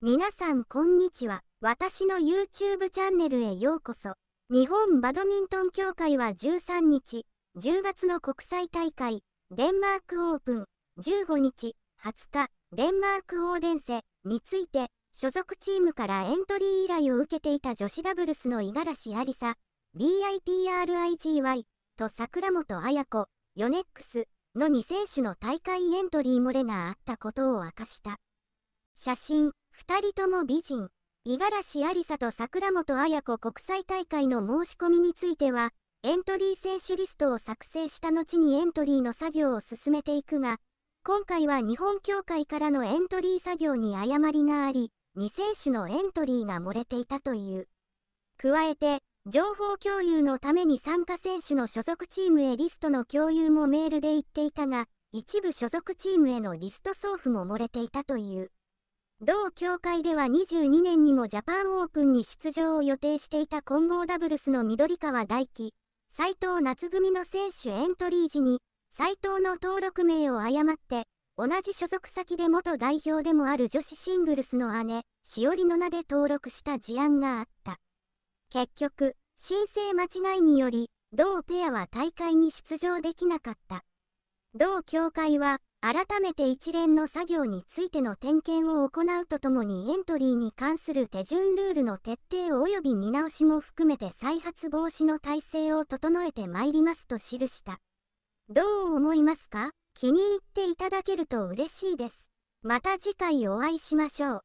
皆さんこんにちは。私の YouTube チャンネルへようこそ。日本バドミントン協会は13日、10月の国際大会、デンマークオープン、15日、20日、デンマークオーデンセについて、所属チームからエントリー依頼を受けていた女子ダブルスの五十嵐ありさ、BIPRIGY と桜本綾子、ヨネックスの2選手の大会エントリー漏れがあったことを明かした。写真2人とも美人五十嵐ありさと桜本綾子国際大会の申し込みについてはエントリー選手リストを作成した後にエントリーの作業を進めていくが今回は日本協会からのエントリー作業に誤りがあり2選手のエントリーが漏れていたという加えて情報共有のために参加選手の所属チームへリストの共有もメールで言っていたが一部所属チームへのリスト送付も漏れていたという同協会では22年にもジャパンオープンに出場を予定していた混合ダブルスの緑川大輝、斉藤夏組の選手エントリー時に、斉藤の登録名を誤って、同じ所属先で元代表でもある女子シングルスの姉、しおりの名で登録した事案があった。結局、申請間違いにより、同ペアは大会に出場できなかった。同協会は改めて一連の作業についての点検を行うとともにエントリーに関する手順ルールの徹底及び見直しも含めて再発防止の体制を整えてまいりますと記した。どう思いますか気に入っていただけると嬉しいです。また次回お会いしましょう。